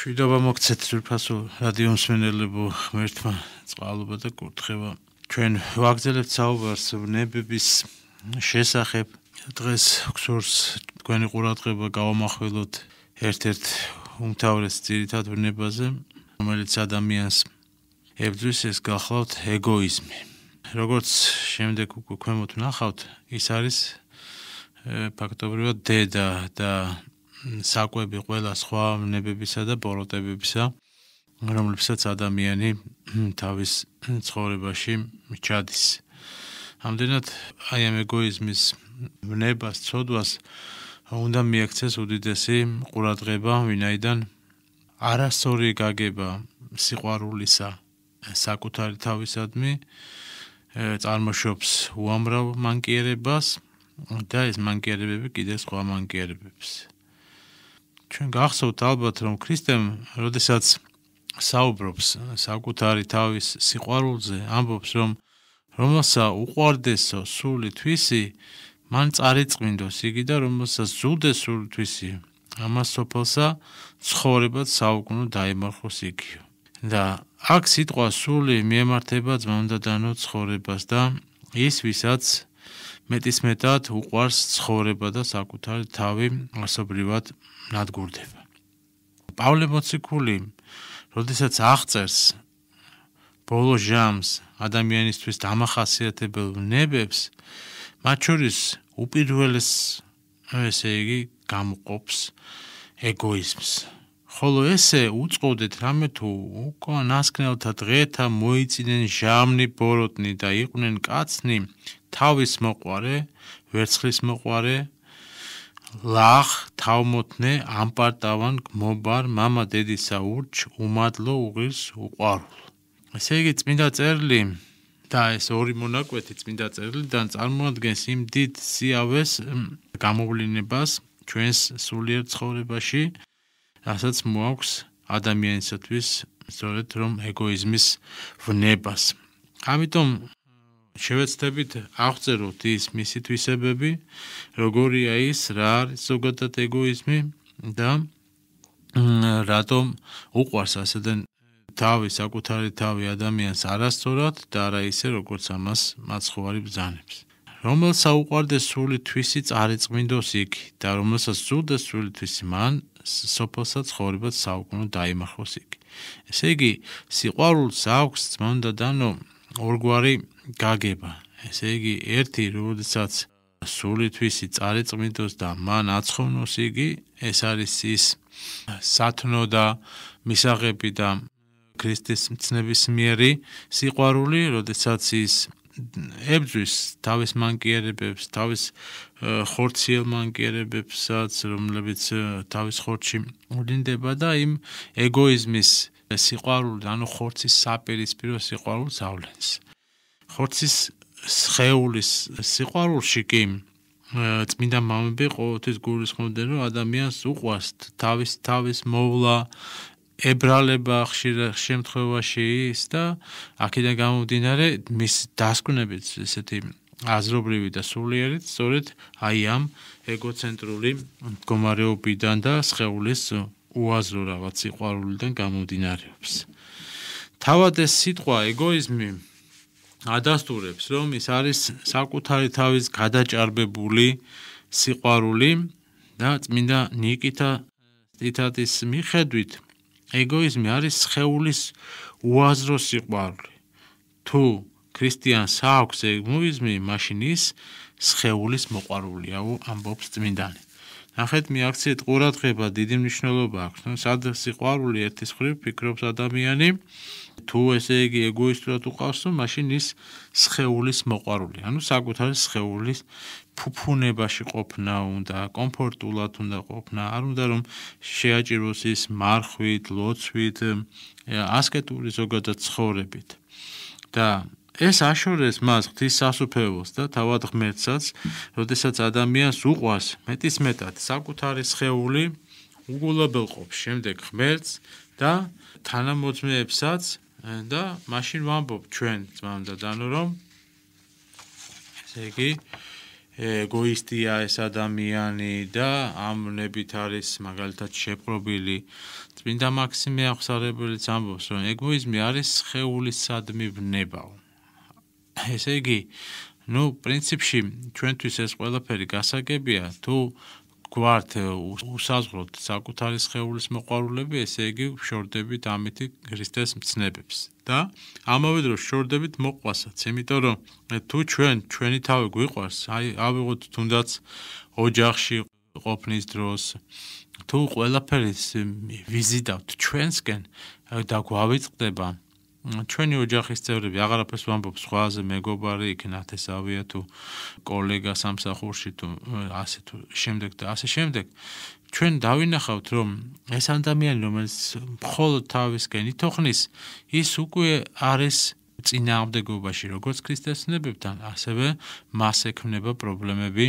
შვიდობა მოგცეთ ძვირფასო რადიო მსმენელებო ღმერთმა წყალობა და კურთხევა ჩვენ ვაგზელებთ საუბარს ნებების შესახებ დღეს გსურს თქვენი ყურადღება გავამახვილოთ ერთ-ერთ უმთავრეს ძირითად ნებაზე რომელიც ადამიანს ებძვის ეს გახლავთ ეგოიზმი როგორც შემდეგ უკვე ქვემოთ ნახავთ ის არის ფაქტობრივად დედა და საკვები ყველა სხვა ნებებისა და პოროტებებისა რომლებსაც ადამიანი თავის ცხოვრებაში ჩადის. ამდენად აი ამ ეგოიზმის ნებას წოდვას უნდა მიაქცეს უდიდესი ყურადღება, ვინაიდან არასორი გაგება სიყვარულისა საკუთარი თავისადმი წარმოშობს უამრავ მანკიერებას და ეს მანკიერებები კიდე სხვა მანკიერებებს ჩვენ გახსოვთ ალბათ რომ ქრისტემ როდესაც საუბრობს საკუთარი თავის სიყვარულზე ამბობს რომ რომელსა უყვარდესო სული თვისი მან წარეწმინდოს იგი და რომელსა ზუდეს სული თვისი ამას სოფელსა ცხოვრებად საუკუნო დაემარხოს იგიო და აქ სიტყვა სული მიემართება ძმანდადანო ცხოვრებას და ის ვისაც მეტისმეტად უყვარს ცხოვრება და საკუთარი თავი მასობრივად ნადგურდება. პავლე ბოციკული, როდესაც აღწერს ბოლო ჟამს ადამიანისთვის დამახასიათებელ ნებებს, მათ შორის უპირველეს ესე იგი გამყოფს ეგოიზმს. ხოლო ესე უწოდეთ რამე თუ უკვე ناسკნელთა დღეთა მოიწინენ ჟამნი ბოროტნი და იყვნენ კაცნი თავის მოყარე, ვერცხლის მოყარე, ლახ თავმოთნე ამპარტავან გმობარ мама დედისა ურჩ უმადლო უღირს უყვარულ ესე იგი წმინდა წერილი და ეს ორი მონაკვეთი წმინდა წერილიდან წარმოადგენს იმ დიდ სიავეს გამოვლენებას ჩვენს სულიერ ცხოვრებაში რასაც მოაქვს ადამიანისათვის სწორედ რომ ეგოიზმის ვნებას ამიტომ შევეცდებით აღწეროთ ის მისი თვისებები, როგორია ის, რა არის ზოგადად ეგოიზმი და რატომ უყვარს ასეთენ თავი საკუთარი თავი ადამიანს არასწორად და არა ისე როგორც ამას მაცხოვარი ბძანებს. რომელსაც უყვარდეს სული თვისი წარეწმინდოს იქ და რომელსაც ზუდეს სული თვისი მან სოფოსაც ხორებს საუკუნო დაიმახოს იქ. ესე იგი, სიყვარულს აქვს ძმონდა დანო ორგვარი გაგება. ესე იგი, ერთი, როდესაც სულითვისი წარეწმიდოს და მან აცხონოს იგი, ეს არის ის სათნო და მისაღები და ქრისტეს მცნების მიერი სიყვარული, როდესაც ის ებძვის თავის მანკიერებებს, თავის ხორციელ მანკიერებებსაც, რომლებიც თავის ხორჩი უდინდება და იმ ეგოიზმის სიყვარული ანუ ხორცის საპირისპირო სიყვარულს ავლენს. ხორცის სხეულის სიყვარულში კი წმინდა მამები ყოველთვის გულისხმობდნენ რომ ადამიანს უყვარს თავის თავის მოვლა ებრალება ხშირად შემთხვევაში ის და აქედან გამომდინარე მის დასკვნებით ესეთი აზრობრივი და სულიერი სწორედ აი ამ ეგოცენტრული მდგომარეობიდან და სხეულის უაზრო რაღაც სიყვარულიდან გამომდინარეობს. თავად ეს სიტყვა ეგოიზმი ადასტურებს, რომ ის არის საკუთარი თავის გადაჭარბებული სიყვარული და წმინდა ნიკითა თითათის მიხედვით ეგოიზმი არის სხეულის უაზრო სიყვარული. თუ ქრისტიანს აქვს ეგოიზმი, მაშინ ის სხეულის მოყვარულია, ამბობს წმინდანი. ახეთ მიაქციეთ ყურადღება დიდი მნიშვნელობა აქვს ან სად სიყვარული ერთის ხრი ფიქრობს ადამიანი თუ ესე იგი ეგოისტურად უყავს რომ მაშინ ის სხეულის მოყარული ანუ საკუთარი სხეულის ფუფუნებაში ყოფნა უნდა კომფორტულად უნდა ყოფნა არ უნდა რომ შეაჭიროს ის მარხვით ლოცვით ასკეტური ზოგადად ცხოვრებით და ეს აშორეს მას ღვთის სასופეულს და თავად ღმერთსაც, როდესაც ადამიანს უყვას მეტის მეტად საკუთარი შეეული უგულებელ ყოფს შემდეგ ღმერთს და თანამოძმეებსაც და მაშინ ვამბობ ჩვენ ძმამდა დანო რომ ესე იგი ეგოისტია ეს ადამიანი და ამ ნებით არის მაგალითად შეპყრობილი წმინდა მაქსიმე აღსარებელიც ამბობს რომ ეგოიზმი არის შეეულის სადმი ვნებაო ესე იგი, ну, პრინციპში ჩვენთვის ეს ყველაფერი გასაგებია, თუ გვართ უსაზღროდ საკუთარი შეეულის მოყარულები, ესე იგი, შორდებით ამითი ქრისტეს მცნებებს და ამავე დროს შორდებით მოყვასაც, იმიტომ რომ თუ ჩვენ ჩვენი თავი გვიყვარს, აი ავიღოთ თუნდაც ოჯახში ყოფნის დროს თუ ყველაფერს ვიზიდავთ ჩვენსკენ და გვავიწყდება ჩვენი ოჯახის წევრები აღარაფერს ვამბობთ სხვაზე, მეგობარი იქნა თესავია თუ კოლეგა სამსახურში თუ ასე თუ შემდეგ და ასე შემდეგ. ჩვენ დავინახავთ, რომ ეს ადამიანი, რომელიც მხოლოდ თავისკენ ითხნის, ის უკვე არის წინააღმდეგობაში როგორც ქრისტეს ნებებთან, ასევე მას ექმნება პრობლემები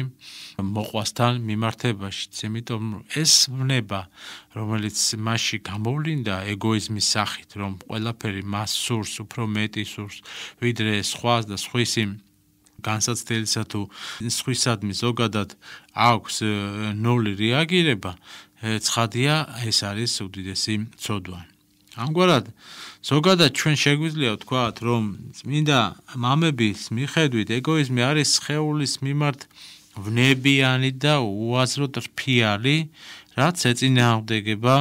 მოყვასთან მიმართებაშიც, იმიტომ რომ ეს ნება, რომელიც მასში გამოვლინდა ეგოიზმის სახით, რომ ყველაფერი მას სურს, უფრო მეტი სურს, ვიდრე სხვას და სხვისი განსაცდელისა თუ სხვისადმი ზოგადად აქვს ნული რეაგირება, ცხადია, ეს არის უდიდესი ცოდვა. ამგვარად ზოგადად ჩვენ შეგვიძლია ვთქვათ რომ წმინდა მამების მიხედვით ეგოიზმი არის სხეულის მიმართ ვნებიანი და უაზრო ტრფიალი რაც ეწინააღმდეგება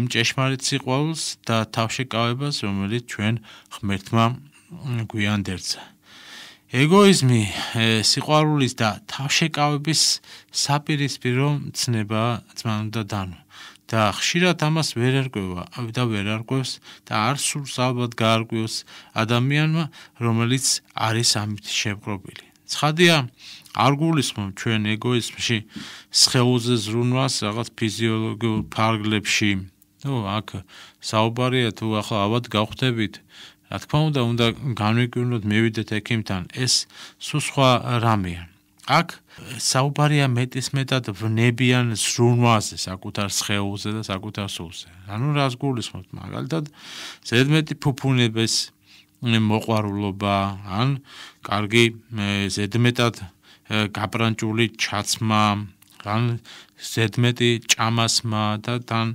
იმ ჭეშმარიტ სიყვარულს და თავშეკავებას რომელიც ჩვენ ღმერთმა გვიანდერცა ეგოიზმი სიყვარულის და თავშეკავების საპირისპირო ცნება ძმანო და დანო და ხშირად ამას ვერ ერკვევა და ვერ არკვევს და არ სურს ალბათ გაარკვიოს ადამიანმა რომელიც არის ამით შეპყრობილი ცხადია არ გულისხმობ ჩვენ ეგოიზმში სხეულზე ზრუნვას რაღაც ფიზიოლოგიურ ფარგლებში ну აქ საუბარია თუ ახლა ავად გავხდებით რა თქმა უნდა უნდა განვიკვირნოთ მევიდეთ ექიმთან ეს სხვა რამეა აქ საუბარია მეტისმეტად ვნებიან ზრუნვაზე, საკუთარ შეეულზე და საკუთარ სულზე. ანუ რას გულისხმობთ მაგალითად, ზედმეტი ფუფუნების მოყვარულობა ან კარგი ზედმეტად გაპრანჭული ჩაცმა ან ზედმეტი ჭამასმა და თან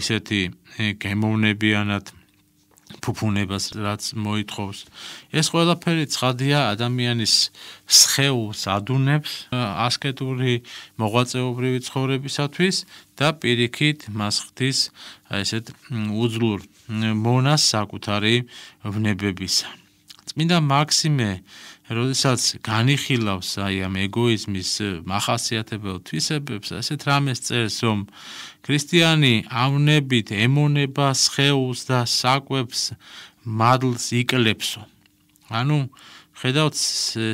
ისეთი გემოვნებიანად ფუფუნებას რაც მოითხოვს. ეს ყველაფერი ცხადია ადამიანის სხეულს ადუნებს ასკეტური მოღვაწეობრივი ცხოვრებისათვის და პირიქით მას ხდის ესეთ უძლურ მონას საკუთარი ვნებებისა. წმინდა მაქსიმე როდესაც განიხილავს აი ამ ეგოიზმის מחასიათებელ თვისებებს, ასეთ რამეს წერს, რომ ქრისტიანი ამნებით ემონება სხეულს და საკვებს მადლს იკლებსო. ანუ ხედავთ,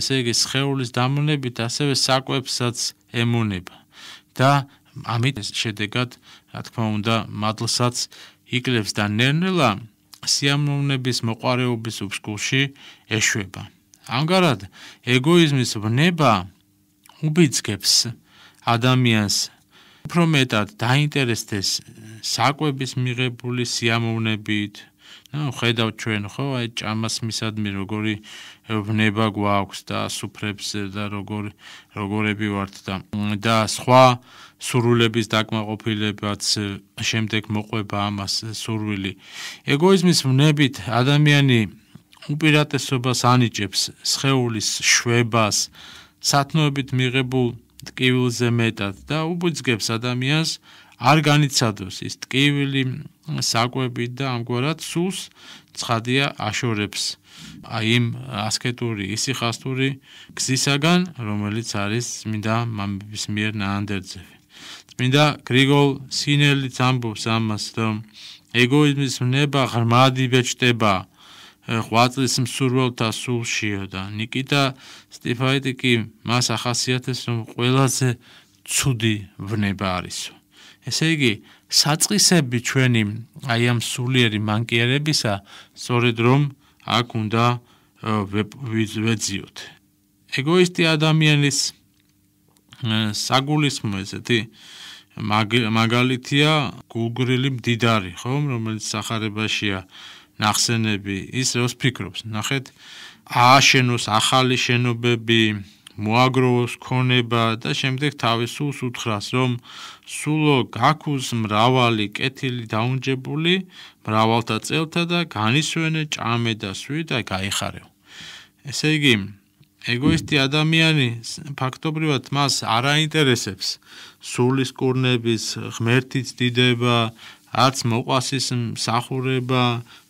ესე იგი სხეულის დამონებით ასევე საკვებსაც ემონება და ამით შედეგად, რა თქმა უნდა, მადლსაც იკლებს და ნერნელა სიამოვნების მოყარეობის უფსკულში ეშვება. ამგარად ეგოიზმის ვნება უბიძგებს ადამიანს უფრო მეტად დაინტერესდეს საკვების მიღებული სიამოვნებით ну ხედავ ჩვენ ხო აი ჭამას მისადმი როგორი ვნება გვაქვს და სუფრებს და როგორი როგორები ვართ და და სხვა სურვილების დაკმაყოფილებაც შემდეგ მოყვება ამას სურვილი ეგოიზმის ვნებით ადამიანი უპირატესობას ანიჭებს სხეულის შვებას, სათნოებით მიღებულ ტკივილზე მეტად და უბიძგებს ადამიანს არ განიცადოს ის ტკივილი საკვები და ამგვარად სულს ცხადია აშორებს აი იმ ასკეტური ისიხასტური გზისაგან რომელიც არის მინდა მამების მიერ ნანდერძე მინდა გრიგოლ სინელიც ამბობს ამას რომ ეგოიზმის ნება ღრმად იბეჭდება ღვაწლის მსურველთა სულშია და ნიკიტა სტიფაიტი კი მას ახასიათებს რომ ყველაზე ცუდი ვნება არის. ესე იგი, საწყისები ჩვენი აი ამ სულიერი მანკიერებისა, სწორედ რომ აქ უნდა ვეძიოთ. ეგოისტი ადამიანის საგულისხმო ესეთი მაგალითია გუგრილი მდიდარი, ხო, რომელიც сахарებაშია ნახსენები, ის როს ფიქრობს, ნახეთ, ააშენოს ახალი შენობები, მოაგროვოს ქონება და შემდეგ თავისუს უთხრას, რომ სულო გაქუს მრავალი კეთილი დაუნჯებული, მრავალთა წელთა და განისვენე ჭამე და სვი და გაიხარეო. ესე იგი, ეგოისტი ადამიანი ფაქტობრივად მას არ აინტერესებს სულის კურნების ღმერთის დიდება, არც მოყვასის მსახურება,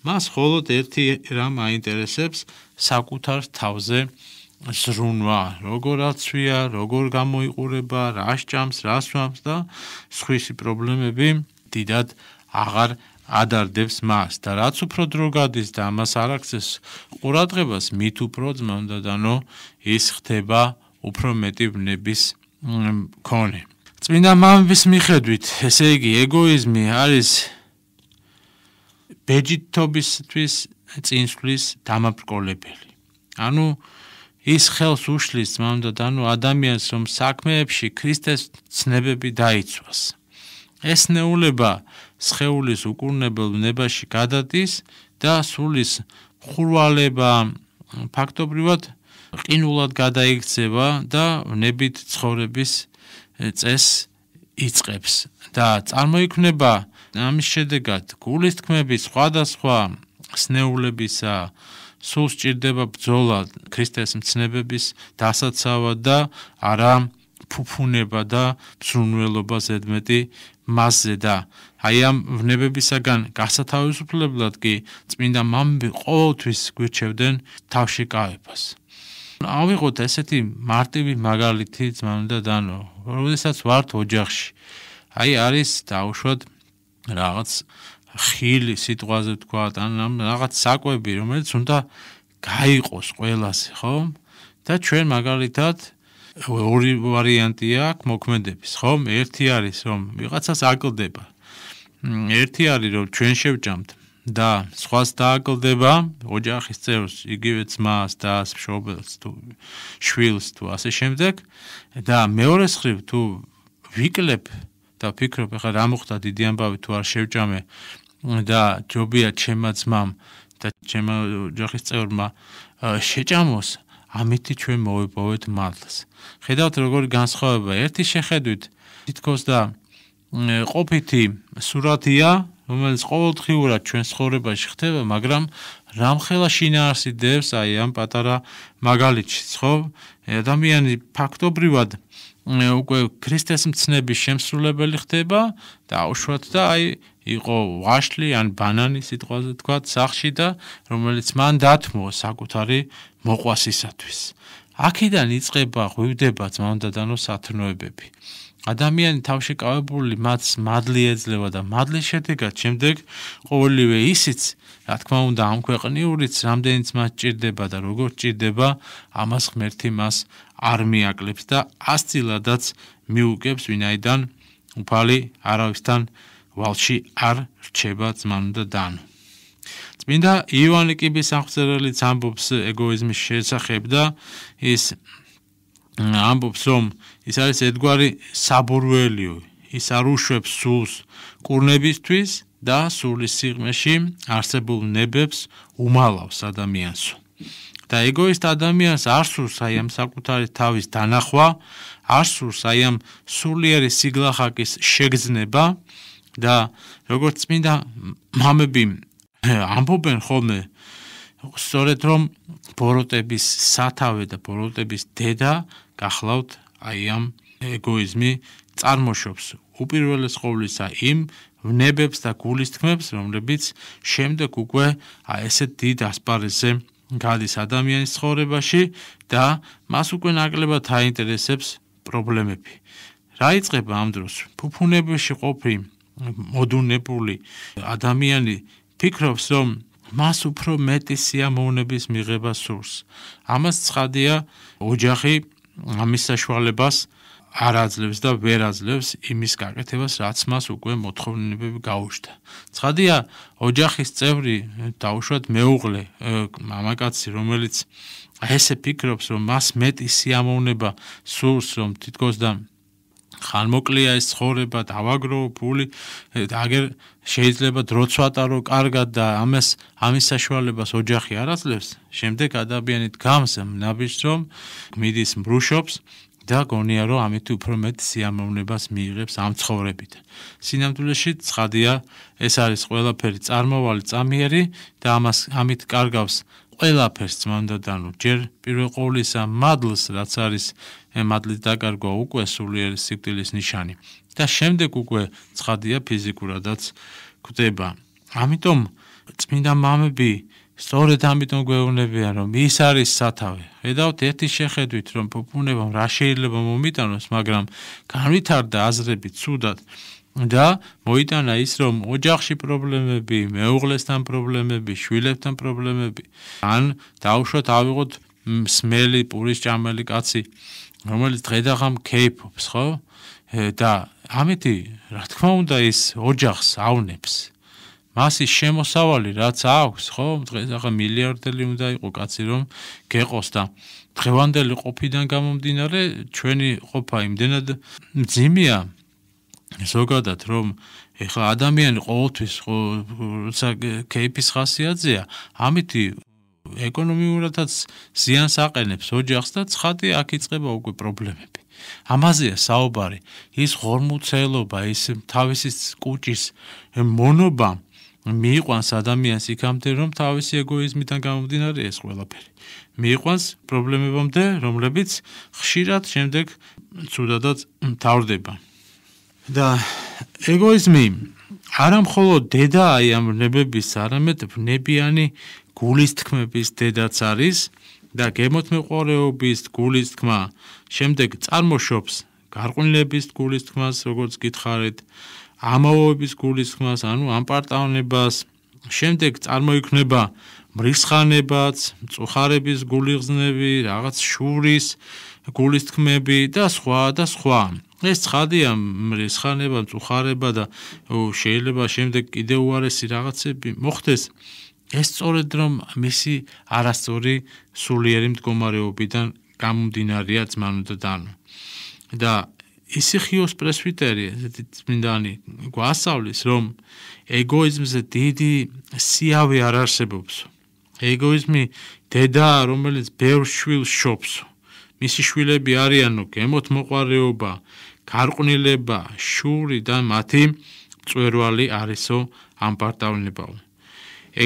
მას მხოლოდ ერთი რამ აინტერესებს საკუთარ თავზე ზრუნვა, როგორ აცვია, როგორ გამოიყურება, რა სჭამს, რა სვამს და სხვისი პრობლემები დიდად აღარ ადარდებს მას და რაც უფრო დრო გადის და ამას არ აქცეს ყურადღებას, მით უფრო ძმამდა დანო ის ხდება უფრო მეტი ვნების მქონე. წმინდა მამების მიხედვით, ესე იგი, ეგოიზმი არის ბეჯითობისთვის წინსვლის დამაბრკოლებელი. ანუ ის ხელს უშლის მამდა დანო ადამიანს რომ საქმეებში ქრისტეს ცნებები დაიცვას. ეს ნეულება სხეულის უკურნებელ ნებაში გადადის და სულის ხურვალება ფაქტობრივად ყინულად გადაიქცევა და ნებით ცხოვრების წეს იწყებს და წარმოიქმნება ამის შედეგად გულისტქმები სხვადასხვა სნეულებისა სულ სჭირდება ბძოლა ქრისტეს მცნებების დასაცავად და არა ფუფუნება და ძრუნველობა ზედმეტი მასზე და აი ამ ვნებებისაგან გასათავისუფლებლად კი წმინდა მამები ყოველთვის გვირჩევდნენ თავში კავებას. ავიღოთ ესეთი მარტივი მაგალითი ძმანო და დანო. როდესაც ვართ ოჯახში. აი არის დაუშვათ რაღაც ხილი სიტყვაზე თქვა და ამ რაღაც საკვები რომელიც უნდა გაიყოს ყველაზე ხო და ჩვენ მაგალითად ორი ვარიანტი აქვს მოქმედების ხო ერთი არის რომ ვიღაცას აკლდება ერთი არის რომ ჩვენ შევჭამთ და სხვას დააკლდება ოჯახის წევრს იგივე ძმას და შობელს თუ შვილს თუ ასე შემდეგ და მეორე მხრივ თუ ვიკლებ და ვფიქრობ, ეხლა რა მოხდა დიდი ამბავი თუ არ შევჭამე და ჯობია ჩემმა ძმამ და ჩემმა ოჯახის წევრმა შეჭამოს, ამითი ჩვენ მოვიპოვეთ მადლს. ხედავთ როგორი განსხვავება. ერთი შეხედვით თითქოს და ყოფითი სურათია, რომელიც ყოველდღიურად ჩვენ ცხოვრებაში ხდება, მაგრამ რამხელა შინაარსი დევს აი ამ პატარა მაგალითში, ხო? ადამიანი ფაქტობრივად აა უკვე ქრისტეს მცნების შემსრულებელი ხდება და აუშვათ და აი იყო ვაშლი ან ბანანი სიტყვაზე თქვა სახში და რომელიც მან დათმო საკუთარი მოყვასისათვის. აქედან იწყება ღვივდება ძმანდადანო სათნოებები. ადამიანი თავში კავებული მათ მადლი ეძლევა და მადლის შედეგად შემდეგ ყოველივე ისიც რა თქმა უნდა ამ ქვეყნიურიც რამდენიც მას ჭირდება და როგორ ჭირდება ამას ღმერთი მას არ მეაკლებს და ასწილადაც მიუგებს ვინაიდან უფალი არავისთან ვალში არ რჩება ძმანდა დან. წმინდა ივანე კიბის აღწერელი ამბობს ეგოიზმის შესახებ და ის ამბობს რომ ის არის ედგვარი საბურველიო, ის არ უშვებს სულს კურნებისთვის და სულის სიღმეში არსებულ ნებებს უმალავს ადამიანს. Yeah. და ეგოისტ ადამიანს არ სურს აი ამ საკუთარი თავის დანახვა, არ სურს აი ამ სულიერი სიგლახაკის შეგზნება და როგორც წმინდა მამები ამბობენ ხოლმე სწორედ რომ ბოროტების სათავე და ბოროტების დედა გახლავთ აი ამ ეგოიზმი წარმოშობს უპირველეს ყოვლისა იმ ვნებებს და გულისხმებს რომლებიც შემდეგ უკვე აი ესე დიდ ასპარეზზე გადის ადამიანის ცხოვრებაში და მას უკვე ნაკლებად აინტერესებს პრობლემები. რა იწება ამ დროს? ფუფუნებში ყოფი მოდუნებული ადამიანი ფიქრობს, რომ მას უფრო მეტი სიამოვნების მიღება სურს. ამას ცხადია ოჯახი ამის საშუალებას არ აძლევს და ვერ აძლევს იმის გაკეთებას, რაც მას უკვე მოთხოვნილებები გაუშვა. ცხადია ოჯახის წევრი დაუშვათ მეუღლე მამაკაცი, რომელიც ესე ფიქრობს, რომ მას მეტი სიამოვნება სურს, რომ თითქოს და ხანმოკლეა ეს ცხოვრება, დავაგროვო ფული, აგერ შეიძლება დროც ვატარო კარგად და ამას ამის საშუალებას ოჯახი არ აძლევს. შემდეგ ადამიანით გამს ნაბიჯრომ მიდის მრუშობს და გონია რომ ამით უფრო მეტ სიამოვნებას მიიღებს ამ ცხოვრებით. სინამდვილეში ცხადია, ეს არის ყველაფერი წარმოვალი, წამიერი და ამას ამით კარგავს ყველაფერს ძმამდა დანო ჯერ პირველ ყოვლისა მადლს რაც არის მადლის დაკარგვა უკვე სულიერ სიკვდილის ნიშანი და შემდეგ უკვე ცხადია ფიზიკურადაც ქვდება ამიტომ წმინდა მამები სწორედ ამიტომ გვეუბნებიან რომ ის არის სათავე ედავთ ერთი შეხედვით რომ ბუნებამ რა შეიძლება მომიტანოს მაგრამ განვითარდა აზრები თუდად და მოიტანა ის რომ ოჯახში პრობლემები, მეუღლესთან პრობლემები, შვილებთან პრობლემები, ან დაუშვოთ ავიღოთ მსმელი პურის ჭამელი კაცი, რომელიც დღედაღამ кейფობს, ხო? და ამიტომ რა თქმა უნდა ის ოჯახს ავნებს. მას ის შემოსავალი რაც აქვს, ხო? დღესახა მილიარდელი უნდა იყოს კაცი რომ გეყოს და დღევანდელი ყოფიდან გამომდინარე ჩვენი ყოფა იმდენად ძიმეა ზოგადად რომ ეხლა ადამიანი ყოველთვის როცა კეიფის ხასიათზეა ამით ეკონომიურადაც ზიანს აყენებს ოჯახს და ცხადი აქ იწება უკვე პრობლემები. ამაზეა საუბარი. ის ღორმუცელობა, ის თავისი კუჭის მონობა მიიყვანს ადამიანს იქამდე, რომ თავისი ეგოიზმიდან გამომდინარე ეს ყველაფერი. მიიყვანს პრობლემებამდე, რომლებიც ხშირად შემდეგ ცუდადაც თავდება. და ეგოიზმი არა მხოლოდ დედა აი ამ ნებების, არამედ ნებიანი გულისთქმების დედაც არის და გემოთმეყოლეობის გულისთქმა შემდეგ წარმოშობს გარყვნილების გულისთქმას, როგორც გითხარით, ამაოების გულისთქმას, ანუ ამპარტავნებას. შემდეგ წარმოიქმნება მრისხანებაც, მწუხარების გულიღზნები, რაღაც შურის გულისთქმები და სხვა და სხვა. ეს ხადია ეს ხანება წუხარება და შეიძლება შემდეგ კიდე უარესი რაღაცები მოხდეს ეს სწორედ რომ მისი არასწორი სულიერი მდგომარეობიდან გამომდინარეა ძმანო და დანო და ისიხიოს პრესვიტერი ესეთი წმინდანი გვასავლის რომ ეგოიზმზე დიდი სიავე არ არსებობს ეგოიზმი დედა რომელიც ბევრ შვილს შობს მისი შვილები არიანო გემოთ მოყარეობა გარყვნილება, შური და მათი წვერვალი არისო ამ პარტავნებაო.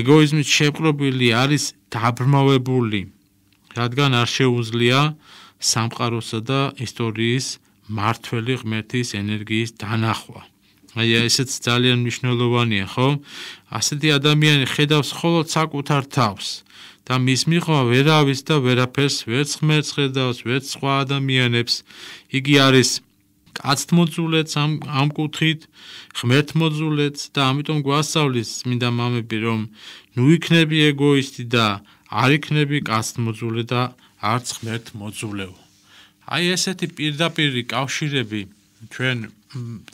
ეგოიზმის შეპყრობილი არის დაბრმავებული, რადგან არ შეუძლია სამყაროსა და ისტორიის მართველი ღმერთის ენერგიის დანახვა. აი, ესეც ძალიან მნიშვნელოვანია, ხო? ასეთი ადამიანი ხედავს მხოლოდ საკუთარ თავს და მის მიღმა ვერავის და ვერაფერს ვერც ღმერთს ხედავს, ვერც სხვა ადამიანებს. იგი არის კაცთმოძულეც ამ ამ კუთხით ღმერთმოძულეც და ამიტომ გვასწავლის მინდა მამები რომ ნუ იქნები ეგოისტი და არ იქნები კაცთმოძულე და არც ღმერთმოძულეო აი ესეთი პირდაპირი კავშირები ჩვენ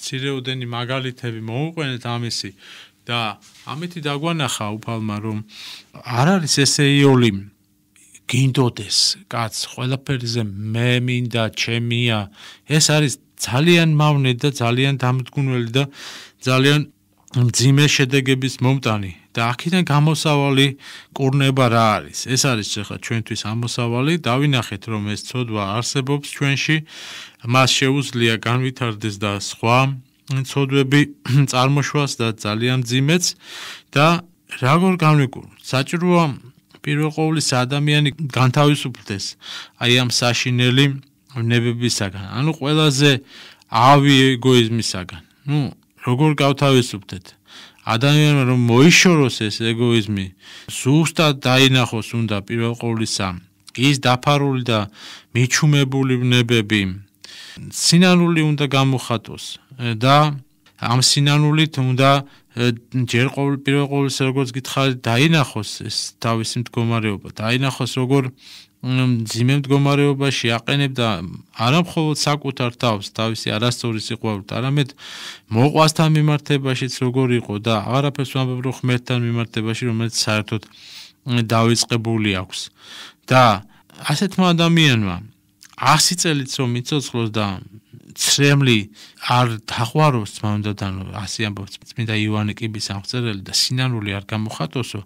ცირეოდენი მაგალითები მოუყვენეთ ამისი და ამითი დაგვანახა უფალმა რომ არ არის ესე იოლი გინდოდეს კაც ყველაფერზე მე მინდა ჩემია ეს არის ძალიან მავნე და ძალიან დამძგუნველი და ძალიან მძიმე შედეგების მომტანი და აქედან გამოსავალი კურნება რა არის ეს არის ახლა ჩვენთვის ამოსავალი დავინახეთ რომ ეს ცოდვა არსებობს ჩვენში მას შეუძლია განვითარდეს და სხვა ცოდვები წარმოშვას და ძალიან ძიმეც და რაგორ განვიკურნოთ საჭიროა პირველ ყოვლისა ადამიანი განთავისუფლდეს აი ამ საშინელი ნებებისაგან, ანუ ყველაზე ავი ეგოიზმისაგან. ნუ როგორ გავთავისუფლდეთ? ადამიანმა რომ მოიშოროს ეს ეგოიზმი, ზუსტად დაინახოს უნდა პირველ ყოვლისა ის დაფარული და მიჩუმებული ნებები სინანული უნდა გამოხატოს და ამ სინანულით უნდა ჯერ ყოველ პირველ ყოველ როგორც გითხარით დაინახოს ეს თავისი მდგომარეობა დაინახოს როგორ ძიმე მდგომარეობაში აყენებდა არამხოლოდ საკუთარ თავს თავისი არასწორი სიყვარულით, არამედ მოყვასთან მიმართებაშიც როგორ იყო და აღარაფერს ვამბობ რო ხმერთან მიმართებაში რომელიც საერთოდ დავიწყებული აქვს და ასეთმა ადამიანმა 100 წელიც რომ იცოცხლოს და ცრემლი არ დახვაროს მამდადან 100 ამბობს წმინდა ივანე კიბის აღწერელი და სინანული არ გამოხატოსო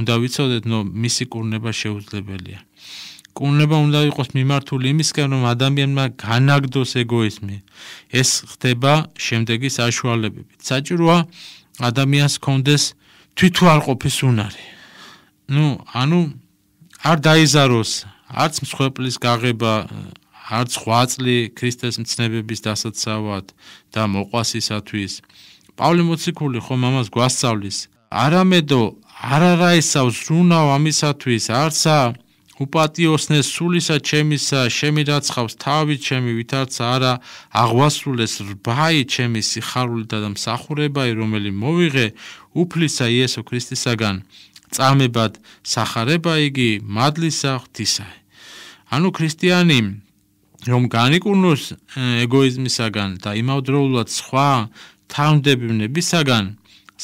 უნდა ვიცოდეთ რომ მისი კურნება შეუძლებელია კუნება უნდა იყოს მიმართული იმისკენ, რომ ადამიანმა განაგდოს ეგოიზმი. ეს ხდება შემდეგი საშუალებებით. საჭიროა ადამიანს კონდეს თვითუარყოფის უნარი. ну, ანუ არ დაიზაროს არც მსხვერპლის გაღება, არც ღვაწლი ქრისტეს მცნებების დასაცავად და მოყვასისათვის. პავლე მოციქული ხომ ამას გვასწავლის. არამედო არ არაესავს რუნავ ამისათვის, არცა უპატიოსნეს სულისა ჩემისა შემირაცხავს თავი ჩემი ვითარც არა აღვასრულეს რბაი ჩემი სიხარული და დამსახურებაი რომელი მოვიღე უფლისა იესო ქრისტისაგან წამებად сахарება იგი მადლისა ღვთისაი ანუ ქრისტიანი რომ განიკურნოს ეგოიზმისაგან და იმავდროულად სხვა თანდებნებისაგან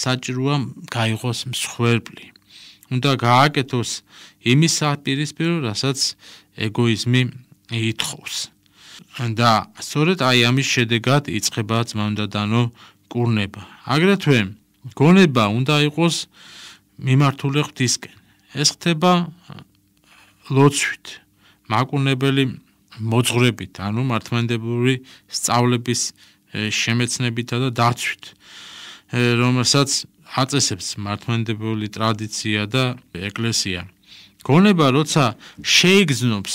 საჭიროა გაიღოს მსხვერპლი უნდა გააკეთოს იმის საპირისპირო, რასაც ეგოიზმი ეთხოვს. და სწორედ აი ამის შედეგად იწება ძმანდადანო კურნება. აგრეთვე გონება უნდა იყოს მიმართული ღვთისკენ. ეს ხდება ლოცვით, მაკურნებელი მოძღვრებით, ანუ მართმანდებური სწავლების შემეცნებითა და დაცვით, რომელსაც აწესებს მართმენდებელი ტრადიცია და ეკლესია. გონება როცა შეიგზნობს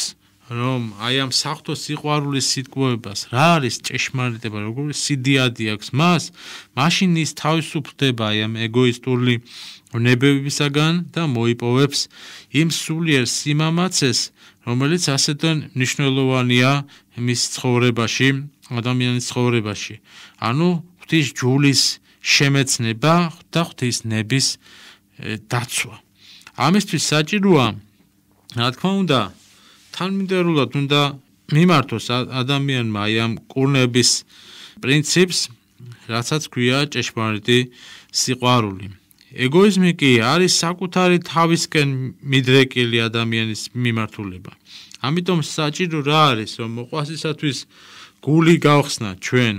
რომ აი ამ საფრთხო სიყვარულის სიტყვებას რა არის წეშმარიტება როგორი სიდიადი აქვს მას მაშინ ის თავისუფლდება აი ამ ეგოისტური ნებებისაგან და მოიპოვებს იმ სულიერ სიმამაცეს რომელიც ასეთონ მნიშვნელოვანია მის ცხოვრებაში ადამიანის ცხოვრებაში ანუ ღვთის ჯულის შემეცნება და ღვთის ნების დაცვა. ამისთვის საჭიროა რა თქმა უნდა თანმიმდევრულად უნდა მიმართოს ადამიანმა აი ამ კურნების პრინციპს, რასაც ქვია ჭეშმარიტი სიყვარული. ეგოიზმი კი არის საკუთარი თავისკენ მიდრეკილი ადამიანის მიმართულება. ამიტომ საჭირო რა არის, რომ მოყვასისათვის გული გავხსნა ჩვენ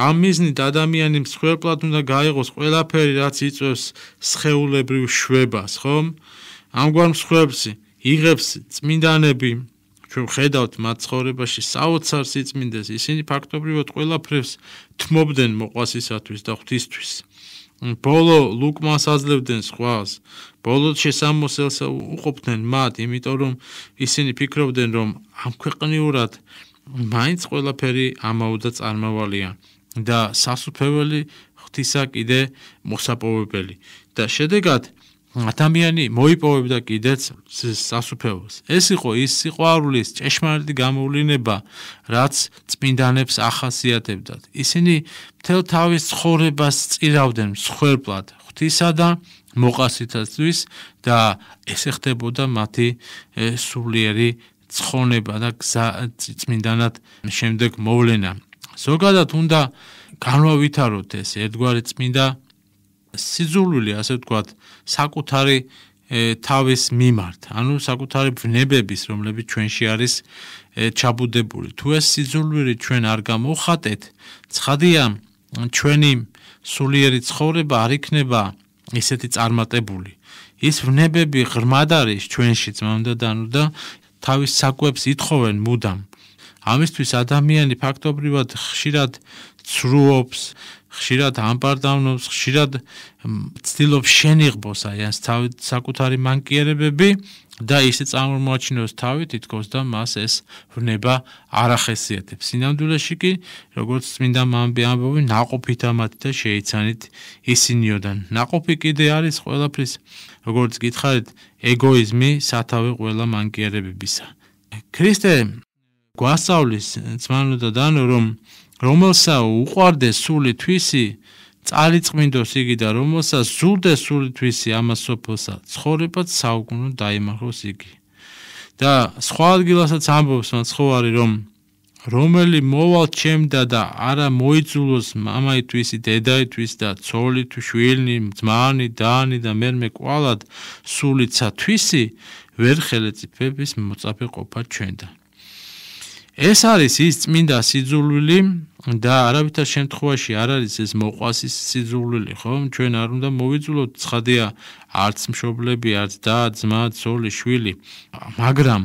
ამ მიზნით ადამიანი მსხვერპლად უნდა გაიღოს ყველაფერი რაც იწევს სხეულებრივ შვებას, ხო? ამგვარ მსხვერპსი იღებს წმინდანები ჩვენ ხედავთ მათ ცხოვრებაში საოცარს იწმინდეს ისინი ფაქტობრივად ყველაფერს თმობდნენ მოყვასისათვის და ღვთისთვის ბოლო ლუკმას აძლევდნენ სხვას ბოლოდ შესამოსელს უყოფდნენ მათ იმიტომ რომ ისინი ფიქრობდნენ რომ ამქვეყნიურად მაინც ყველაფერი ამაუდა წარმავალია და სასუფეველი ღვთისა კიდე მოსაპოვებელი და შედეგად ადამიანი მოიპოვებდა კიდეც სასუფეველს ეს იყო ის სიყვარულის ჭეშმარიტი გამოვლენა რაც წმინდანებს ახასიათებდათ ისინი მთელ თავის ცხოვრებას წირავდნენ მსხვერპლად ღვთისა და მოყასითაცვის და ესე ხდებოდა მათი სულიერი ცხონება და გზა წმინდანად შემდეგ მოვლენა ზოგადად უნდა განვავითაროთ ეს ერთგვარი წმინდა სიძულვილი, ასე ვთქვათ, საკუთარი თავის მიმართ, ანუ საკუთარი ვნებების, რომლებიც ჩვენში არის ჩაბუდებული. თუ ეს სიძულვილი ჩვენ არ გამოხატეთ, ცხადია, ჩვენი სულიერი ცხოვრება არ იქნება ისეთი წარმატებული. ის ვნებები ღრმად არის ჩვენში, ძმამ და დანუ და თავის საკვებს ითხოვენ მუდამ. ამისთვის ადამიანი ფაქტობრივად ხშირად ცრუობს, ხშირად ამბარდავნოს, ხშირად ცდილობს შენიღბოს აი ეს საკუთარი მანკიერებები და ისე წარმოაჩინოს თავით, თითქოს და მას ეს ვნება არ ახასიათებს. სინამდვილეში კი, როგორც წმინდა მამები ამბობენ, ناقოფითამათ და შეიძლება ისინიოდან. ناقოფი კიდე არის ყველაფრის, როგორც გითხარით, ეგოიზმი სათავე ყველა მანკიერებებისა. ქრისტე გვასავლის ძმანო და დანო რომ რომელსა უყვარდეს სული თვისი წალიწმინდოს იგი და რომელსა სულდეს სული თვისი ამას სოფოსა ცხოვრება საუკუნო დაიმახოს იგი და სხვა ადგილასაც ამბობს მაცხოვარი რომ რომელი მოვალ ჩემდა და არა მოიწულოს მამაითვის, დედაითვის და ძოლითვის, შვილნი, ძმანი, დანი და მერმე ყოლად სულიცა თვისი ვერხელეწიფების მოწაფე ყოფა ჩვენთან. ეს არის ის წმინდა სიძულვილი და არავითარ შემთხვევაში არ არის ეს მოყვას ის სიძულვილი, ხო? ჩვენ არ უნდა მოვიძულოთ ცხადია არც მშობლები, არც და, ძმა, ძოლი, შვილი, მაგრამ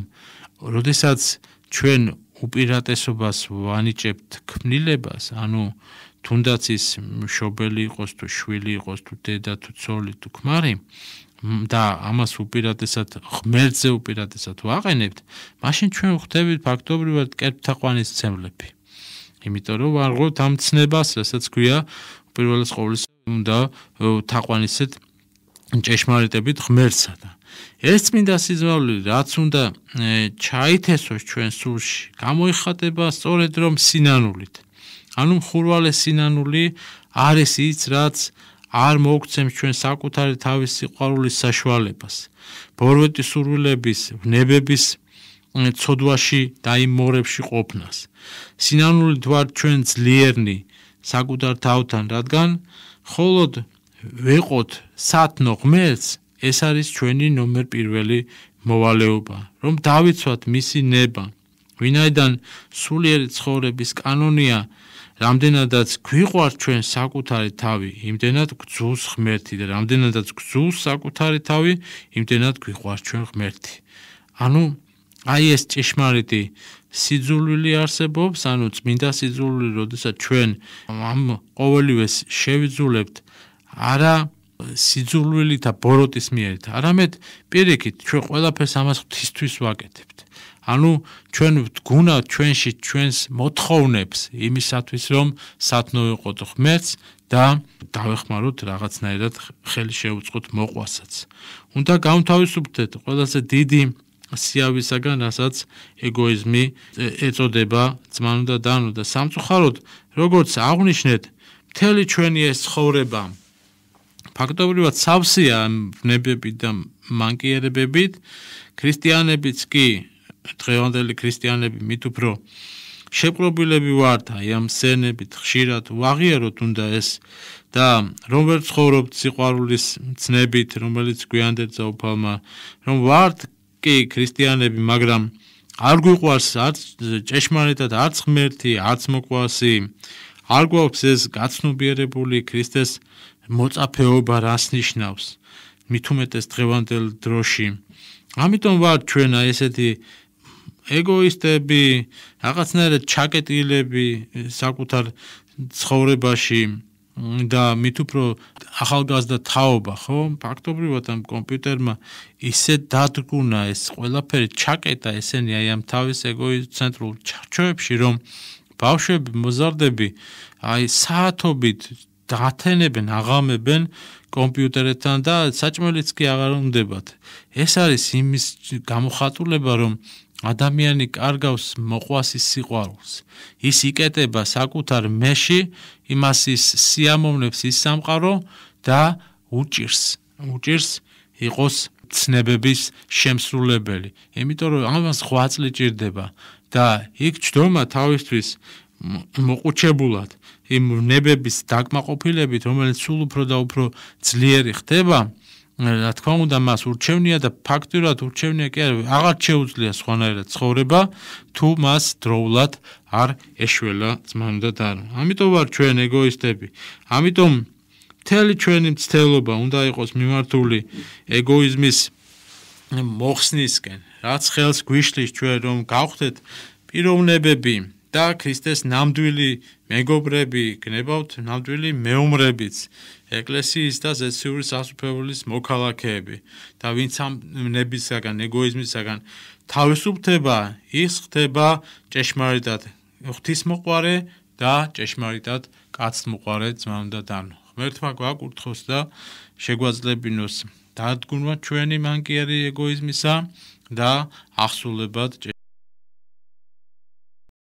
როდესაც ჩვენ უპირატესობას ვანიჭებთ ქმნილებას, ანუ თუნდაც ის მშობელი იყოს თუ შვილი იყოს თუ დედა თუ ძოლი თუ ქმარი, და ამას უპირატესად ღმერთზე უპირატესად ვაყენებთ, მაშინ ჩვენ ვხდებით ფაქტობრივად კერპთაყვანის ცემლები. იმიტომ რომ ვარღოთ ამ ცნებას, რასაც ქვია, პირველს ყოვლის უნდა თაყვანისეთ ჭეშმარიტებით ღმერთსა და ეს წმინდა სიძმავლი რაც უნდა ჩაითესოს ჩვენ სულში, გამოიხატება სწორედ რომ სინანულით. ანუ ხურვალე სინანული არის ის რაც არ მოგცემს ჩვენ საკუთარი თავის სიყვარულის საშუალებას. ბორვეტი სურვილების ნებების ცოდვაში და იმ მორებში ყოფნას. სინანული თვარ ჩვენ ძლიერნი საკუთარ თავთან, რადგან холод ვეყოთ სათნო ღმერთს, ეს არის ჩვენი ნომერ პირველი მოვალეობა, რომ დავიცვათ მისი ნება. ვინაიდან სულიერი ცხოვრების კანონია რამდენადაც გვიყვარ ჩვენ საკუთარი თავი, იმდენად გძულს ღმერთი და რამდენადაც გძულს საკუთარი თავი, იმდენად გვიყვარ ჩვენ ღმერთი. ანუ აი ეს ჭეშმარიტი სიძულვილი არსებობს, ანუ წმინდა სიძულვილი, როდესაც ჩვენ ამ ყოველივეს შევიძულებთ, არა სიძულვილი და ბოროტის მიერით, არამედ პირიქით, ჩვენ ყველაფერს ამას ღვთისთვის ვაკეთებთ. ანუ ჩვენ გუნა ჩვენში ჩვენს მოთხოვნებს იმისათვის რომ სათნო იყოთ ღმერთს და დაвихმაროთ რაღაცნაირად ხელი შეუწყოთ მოყვასაც. უნდა გავთავისუფლდეთ ყველაზე დიდი სიავისაგან, რასაც ეგოიზმი ეწოდება, ძმანო და დანო და სამწუხაროდ, როგორც აღვნიშნეთ, მთელი ჩვენი ეს ცხოვრება ფაქტობრივად სავსეა ნებებით და მანკიერებებით. ქრისტიანებიც კი დღევანდელი ქრისტიანები მით უფრო შეპყრობილები ვართ აი ამ სენებით ხშირად ვაღიაროთ უნდა ეს და რომელიც ხოვრობ სიყვარულის ძნებით რომელიც გვიანდერცა უფალმა რომ ვართ კი ქრისტიანები მაგრამ არ გვიყვარს არც ჭეშმარიტად არც ღმერთი არც მოყვასი არ გვაქვს ეს გაცნობიერებული ქრისტეს მოწაფეობა რას ნიშნავს მით უმეტეს დღევანდელ დროში ამიტომ ვარ ჩვენა ესეთი ეგოისტები, რაღაცნაირად ჩაკეტილები საკუთარ ცხოვრებაში და მით უფრო ახალგაზრდა თაობა, ხო? ფაქტობრივად ამ კომპიუტერმა ისე დადგუნა ეს ყველაფერი ჩაკეტა ესენი აი ამ თავის ეგოიცენტრულ ჩარჩოებში, რომ ბავშვები, მოზარდები აი საათობით დათენებენ, აღამებენ კომპიუტერთან და საჭმელიც კი აღარ უნდათ. ეს არის იმის გამოხატულება, რომ ადამიანი კარგავს მოყვასის სიყვარულს ის იკეტება საკუთარ მეში იმას ის სიამოვნებს ის სამყარო და უჭირს უჭირს იყოს ცნებების შემსრულებელი იმიტომ რომ ამას ღვაწლი ჭირდება და იქ ჯდომა თავისთვის მოყუჩებულად იმ ნებების დაკმაყოფილებით რომელიც სულ უფრო და უფრო ძლიერი ხდება რა თქმა უნდა მას ურჩევნია და ფაქტურად ურჩევნია კი არ აღარ შეუძლია სხვანაირად ცხოვრება თუ მას დროულად არ ეშველა ძმანდა და არ ამიტომ ვარ ჩვენ ეგოისტები ამიტომ მთელი ჩვენი მცდელობა უნდა იყოს მიმართული ეგოიზმის მოხსნისკენ რაც ხელს გვიშლის ჩვენ რომ გავხდეთ პიროვნებები და ქრისტეს ნამდვილი მეგობრები გნებავთ ნამდვილი მეუმრებიც ეკლესიის და ზეციური სასწაულის მოქალაქეები და ვინც ამ ნებისგან ეგოიზმისგან თავისუფლდება, ის ხდება ჭეშმარიტად ღვთისმოყვარე და ჭეშმარიტად კაცმოყვარე ძმამდა დან. ღმერთმა გვაკურთხოს და შეგვაძლებინოს დაადგუნვა ჩვენი მანკიერი ეგოიზმისა და აღსულებად